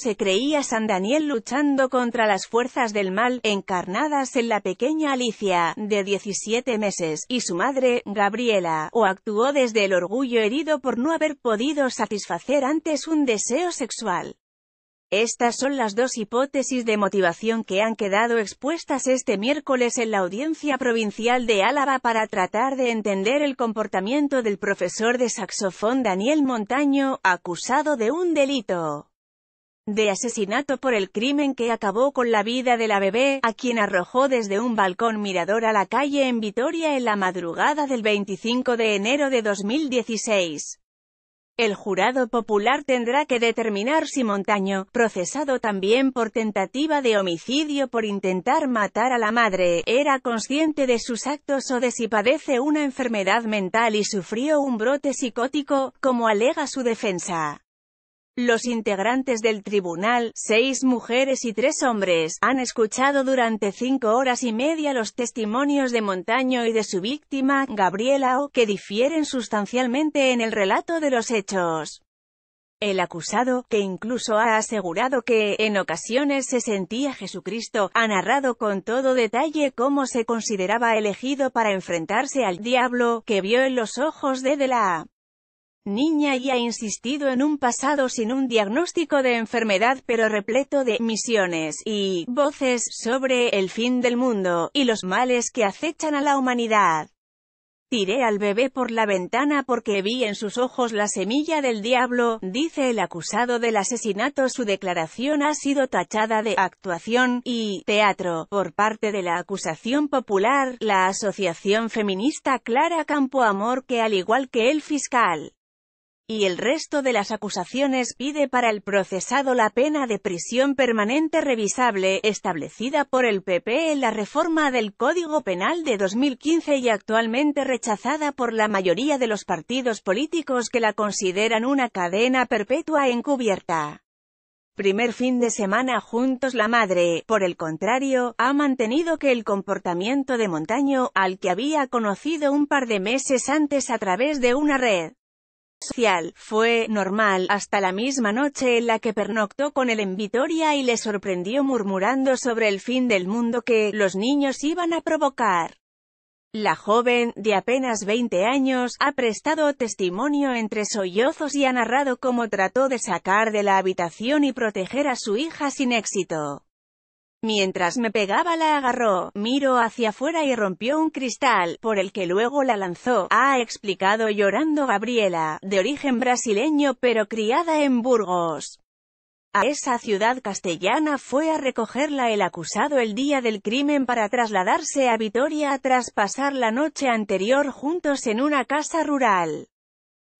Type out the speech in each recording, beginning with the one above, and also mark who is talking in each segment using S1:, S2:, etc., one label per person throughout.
S1: se creía San Daniel luchando contra las fuerzas del mal, encarnadas en la pequeña Alicia, de 17 meses, y su madre, Gabriela, o actuó desde el orgullo herido por no haber podido satisfacer antes un deseo sexual. Estas son las dos hipótesis de motivación que han quedado expuestas este miércoles en la audiencia provincial de Álava para tratar de entender el comportamiento del profesor de saxofón Daniel Montaño, acusado de un delito de asesinato por el crimen que acabó con la vida de la bebé, a quien arrojó desde un balcón mirador a la calle en Vitoria en la madrugada del 25 de enero de 2016. El jurado popular tendrá que determinar si Montaño, procesado también por tentativa de homicidio por intentar matar a la madre, era consciente de sus actos o de si padece una enfermedad mental y sufrió un brote psicótico, como alega su defensa. Los integrantes del tribunal, seis mujeres y tres hombres, han escuchado durante cinco horas y media los testimonios de Montaño y de su víctima, Gabriela O, que difieren sustancialmente en el relato de los hechos. El acusado, que incluso ha asegurado que, en ocasiones se sentía Jesucristo, ha narrado con todo detalle cómo se consideraba elegido para enfrentarse al diablo, que vio en los ojos de Dela niña y ha insistido en un pasado sin un diagnóstico de enfermedad pero repleto de misiones y voces sobre el fin del mundo y los males que acechan a la humanidad. Tiré al bebé por la ventana porque vi en sus ojos la semilla del diablo, dice el acusado del asesinato. Su declaración ha sido tachada de actuación y teatro por parte de la acusación popular, la asociación feminista Clara Campoamor que al igual que el fiscal y el resto de las acusaciones pide para el procesado la pena de prisión permanente revisable, establecida por el PP en la reforma del Código Penal de 2015 y actualmente rechazada por la mayoría de los partidos políticos que la consideran una cadena perpetua encubierta. Primer fin de semana juntos la madre, por el contrario, ha mantenido que el comportamiento de Montaño, al que había conocido un par de meses antes a través de una red social, fue normal, hasta la misma noche en la que pernoctó con él en Vitoria y le sorprendió murmurando sobre el fin del mundo que los niños iban a provocar. La joven, de apenas 20 años, ha prestado testimonio entre sollozos y ha narrado cómo trató de sacar de la habitación y proteger a su hija sin éxito. Mientras me pegaba la agarró, miró hacia afuera y rompió un cristal, por el que luego la lanzó, ha explicado llorando Gabriela, de origen brasileño pero criada en Burgos. A esa ciudad castellana fue a recogerla el acusado el día del crimen para trasladarse a Vitoria tras pasar la noche anterior juntos en una casa rural.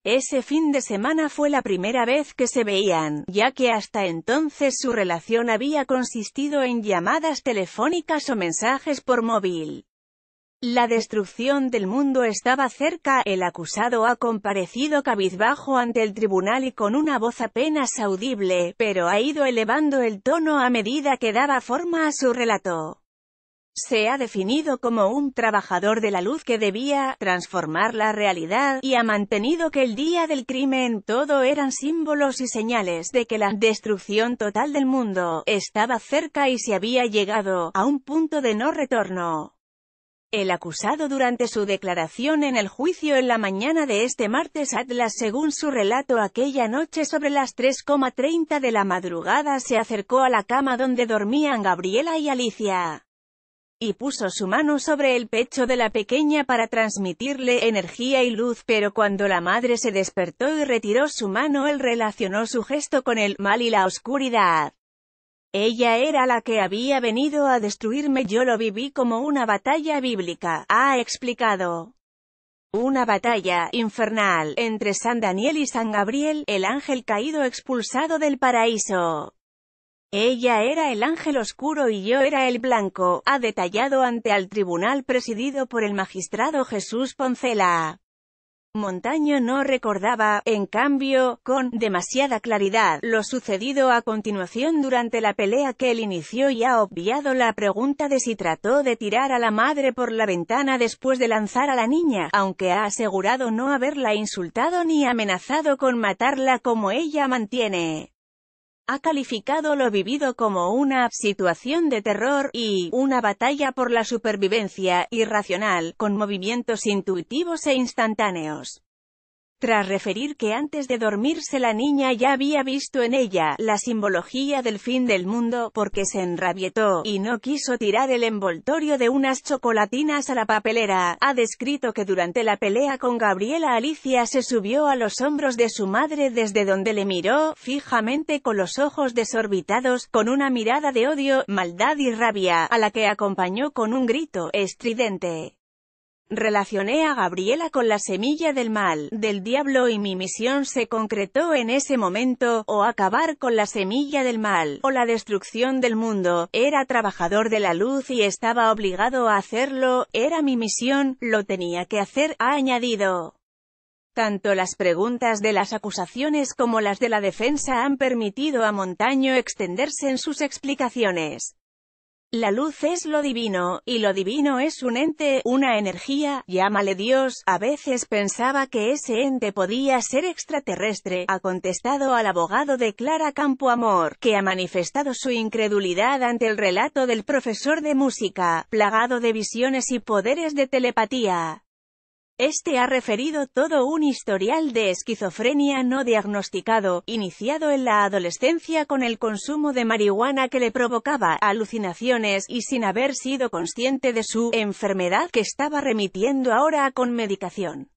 S1: Ese fin de semana fue la primera vez que se veían, ya que hasta entonces su relación había consistido en llamadas telefónicas o mensajes por móvil. La destrucción del mundo estaba cerca, el acusado ha comparecido cabizbajo ante el tribunal y con una voz apenas audible, pero ha ido elevando el tono a medida que daba forma a su relato se ha definido como un trabajador de la luz que debía transformar la realidad, y ha mantenido que el día del crimen todo eran símbolos y señales de que la destrucción total del mundo estaba cerca y se había llegado a un punto de no retorno. El acusado durante su declaración en el juicio en la mañana de este martes Atlas según su relato aquella noche sobre las 3,30 de la madrugada se acercó a la cama donde dormían Gabriela y Alicia y puso su mano sobre el pecho de la pequeña para transmitirle energía y luz, pero cuando la madre se despertó y retiró su mano él relacionó su gesto con el mal y la oscuridad. Ella era la que había venido a destruirme yo lo viví como una batalla bíblica, ha explicado. Una batalla infernal entre San Daniel y San Gabriel, el ángel caído expulsado del paraíso. Ella era el ángel oscuro y yo era el blanco, ha detallado ante al tribunal presidido por el magistrado Jesús Poncela. Montaño no recordaba, en cambio, con demasiada claridad, lo sucedido a continuación durante la pelea que él inició y ha obviado la pregunta de si trató de tirar a la madre por la ventana después de lanzar a la niña, aunque ha asegurado no haberla insultado ni amenazado con matarla como ella mantiene ha calificado lo vivido como una situación de terror y una batalla por la supervivencia irracional, con movimientos intuitivos e instantáneos tras referir que antes de dormirse la niña ya había visto en ella la simbología del fin del mundo, porque se enrabietó y no quiso tirar el envoltorio de unas chocolatinas a la papelera, ha descrito que durante la pelea con Gabriela Alicia se subió a los hombros de su madre desde donde le miró fijamente con los ojos desorbitados, con una mirada de odio, maldad y rabia, a la que acompañó con un grito estridente. Relacioné a Gabriela con la semilla del mal, del diablo y mi misión se concretó en ese momento, o acabar con la semilla del mal, o la destrucción del mundo. Era trabajador de la luz y estaba obligado a hacerlo, era mi misión, lo tenía que hacer, ha añadido. Tanto las preguntas de las acusaciones como las de la defensa han permitido a Montaño extenderse en sus explicaciones. La luz es lo divino, y lo divino es un ente, una energía, llámale Dios, a veces pensaba que ese ente podía ser extraterrestre, ha contestado al abogado de Clara Campoamor, que ha manifestado su incredulidad ante el relato del profesor de música, plagado de visiones y poderes de telepatía. Este ha referido todo un historial de esquizofrenia no diagnosticado, iniciado en la adolescencia con el consumo de marihuana que le provocaba alucinaciones y sin haber sido consciente de su enfermedad que estaba remitiendo ahora con medicación.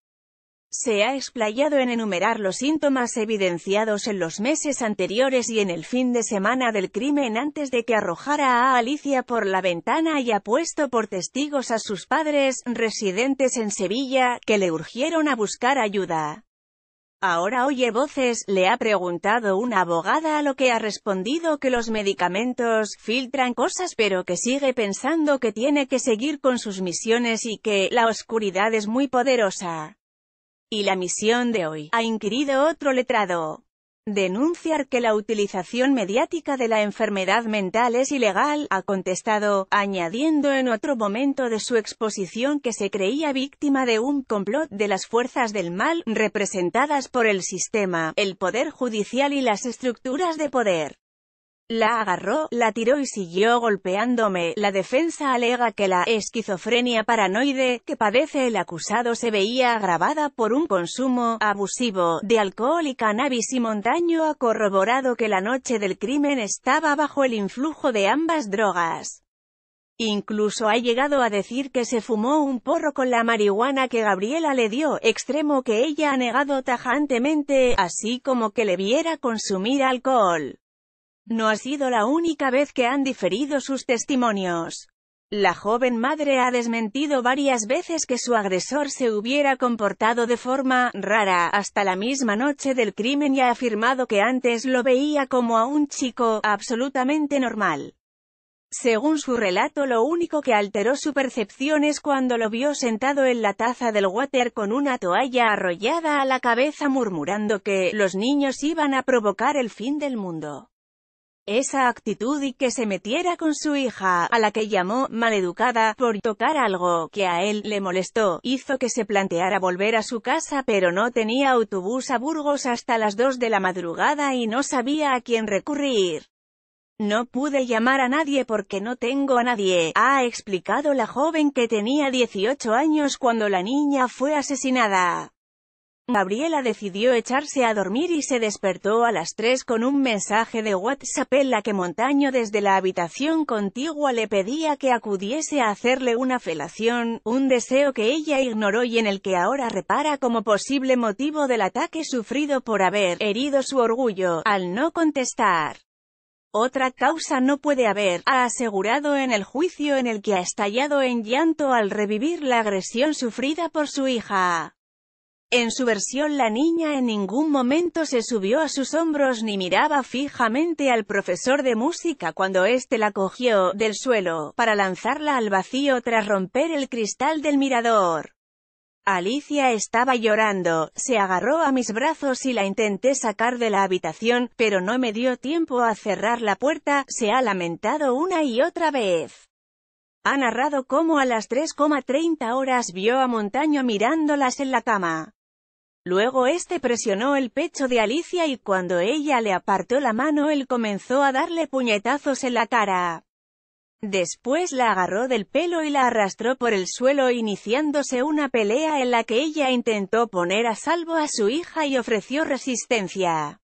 S1: Se ha explayado en enumerar los síntomas evidenciados en los meses anteriores y en el fin de semana del crimen antes de que arrojara a Alicia por la ventana y ha puesto por testigos a sus padres, residentes en Sevilla, que le urgieron a buscar ayuda. Ahora oye voces, le ha preguntado una abogada a lo que ha respondido que los medicamentos filtran cosas pero que sigue pensando que tiene que seguir con sus misiones y que la oscuridad es muy poderosa y la misión de hoy, ha inquirido otro letrado. Denunciar que la utilización mediática de la enfermedad mental es ilegal, ha contestado, añadiendo en otro momento de su exposición que se creía víctima de un complot de las fuerzas del mal, representadas por el sistema, el poder judicial y las estructuras de poder. La agarró, la tiró y siguió golpeándome. La defensa alega que la esquizofrenia paranoide que padece el acusado se veía agravada por un consumo abusivo de alcohol y cannabis y Montaño ha corroborado que la noche del crimen estaba bajo el influjo de ambas drogas. Incluso ha llegado a decir que se fumó un porro con la marihuana que Gabriela le dio, extremo que ella ha negado tajantemente, así como que le viera consumir alcohol. No ha sido la única vez que han diferido sus testimonios. La joven madre ha desmentido varias veces que su agresor se hubiera comportado de forma rara hasta la misma noche del crimen y ha afirmado que antes lo veía como a un chico absolutamente normal. Según su relato lo único que alteró su percepción es cuando lo vio sentado en la taza del water con una toalla arrollada a la cabeza murmurando que los niños iban a provocar el fin del mundo esa actitud y que se metiera con su hija, a la que llamó maleducada por tocar algo que a él le molestó, hizo que se planteara volver a su casa pero no tenía autobús a Burgos hasta las 2 de la madrugada y no sabía a quién recurrir. No pude llamar a nadie porque no tengo a nadie, ha explicado la joven que tenía 18 años cuando la niña fue asesinada. Gabriela decidió echarse a dormir y se despertó a las 3 con un mensaje de WhatsApp en la que Montaño desde la habitación contigua le pedía que acudiese a hacerle una felación, un deseo que ella ignoró y en el que ahora repara como posible motivo del ataque sufrido por haber herido su orgullo, al no contestar. Otra causa no puede haber, ha asegurado en el juicio en el que ha estallado en llanto al revivir la agresión sufrida por su hija. En su versión la niña en ningún momento se subió a sus hombros ni miraba fijamente al profesor de música cuando éste la cogió del suelo, para lanzarla al vacío tras romper el cristal del mirador. Alicia estaba llorando, se agarró a mis brazos y la intenté sacar de la habitación, pero no me dio tiempo a cerrar la puerta, se ha lamentado una y otra vez. Ha narrado cómo a las 3,30 horas vio a Montaño mirándolas en la cama. Luego este presionó el pecho de Alicia y cuando ella le apartó la mano él comenzó a darle puñetazos en la cara. Después la agarró del pelo y la arrastró por el suelo iniciándose una pelea en la que ella intentó poner a salvo a su hija y ofreció resistencia.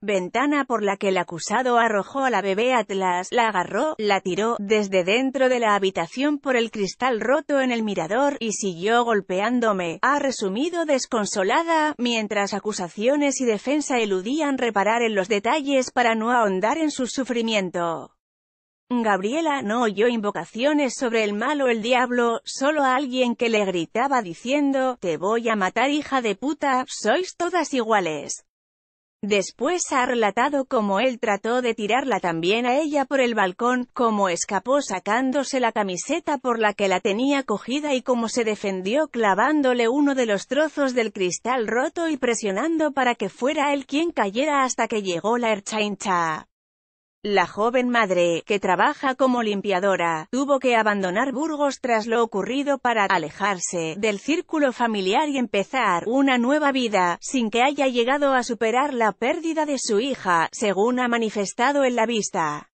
S1: Ventana por la que el acusado arrojó a la bebé Atlas, la agarró, la tiró, desde dentro de la habitación por el cristal roto en el mirador, y siguió golpeándome, ha resumido desconsolada, mientras acusaciones y defensa eludían reparar en los detalles para no ahondar en su sufrimiento. Gabriela no oyó invocaciones sobre el mal o el diablo, solo a alguien que le gritaba diciendo, «Te voy a matar hija de puta, sois todas iguales». Después ha relatado cómo él trató de tirarla también a ella por el balcón, cómo escapó sacándose la camiseta por la que la tenía cogida y cómo se defendió clavándole uno de los trozos del cristal roto y presionando para que fuera él quien cayera hasta que llegó la hincha. La joven madre, que trabaja como limpiadora, tuvo que abandonar Burgos tras lo ocurrido para alejarse del círculo familiar y empezar una nueva vida, sin que haya llegado a superar la pérdida de su hija, según ha manifestado en la vista.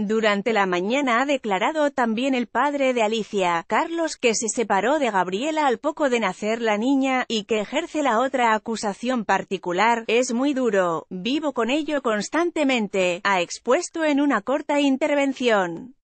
S1: Durante la mañana ha declarado también el padre de Alicia, Carlos, que se separó de Gabriela al poco de nacer la niña, y que ejerce la otra acusación particular, es muy duro, vivo con ello constantemente, ha expuesto en una corta intervención.